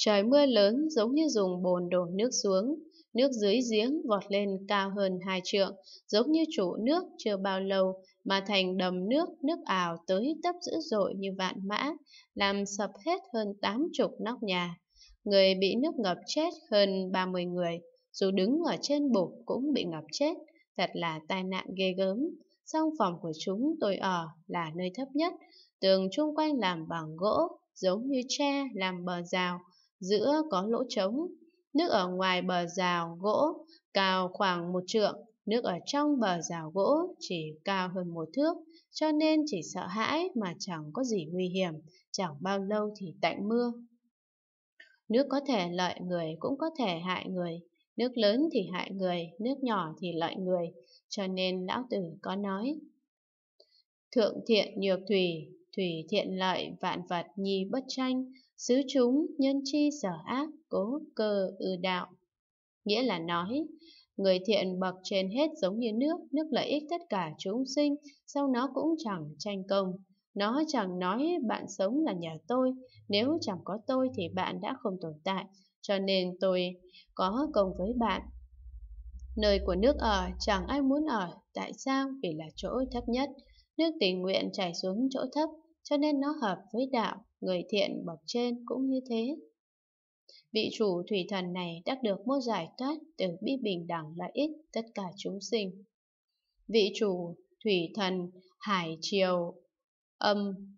Trời mưa lớn giống như dùng bồn đổ nước xuống, nước dưới giếng vọt lên cao hơn hai trượng, giống như trụ nước chưa bao lâu mà thành đầm nước nước ảo tới tấp dữ dội như vạn mã, làm sập hết hơn tám chục nóc nhà. Người bị nước ngập chết hơn 30 người, dù đứng ở trên bục cũng bị ngập chết, thật là tai nạn ghê gớm. Song phòng của chúng tôi ở là nơi thấp nhất, tường chung quanh làm bằng gỗ, giống như tre làm bờ rào, giữa có lỗ trống, nước ở ngoài bờ rào gỗ cao khoảng một trượng, nước ở trong bờ rào gỗ chỉ cao hơn một thước, cho nên chỉ sợ hãi mà chẳng có gì nguy hiểm, chẳng bao lâu thì tạnh mưa. Nước có thể lợi người cũng có thể hại người, nước lớn thì hại người, nước nhỏ thì lợi người, cho nên lão tử có nói. Thượng thiện nhược thủy, thủy thiện lợi vạn vật nhi bất tranh, xứ chúng nhân chi sở ác cố cơ ư đạo. Nghĩa là nói, người thiện bậc trên hết giống như nước, nước lợi ích tất cả chúng sinh, sau nó cũng chẳng tranh công. Nó chẳng nói bạn sống là nhà tôi, nếu chẳng có tôi thì bạn đã không tồn tại, cho nên tôi có công với bạn. Nơi của nước ở chẳng ai muốn ở, tại sao? Vì là chỗ thấp nhất. Nước tình nguyện chảy xuống chỗ thấp, cho nên nó hợp với đạo, người thiện bậc trên cũng như thế. Vị chủ thủy thần này đã được mô giải thoát từ bi bình đẳng lợi ích tất cả chúng sinh. Vị chủ thủy thần hải triều âm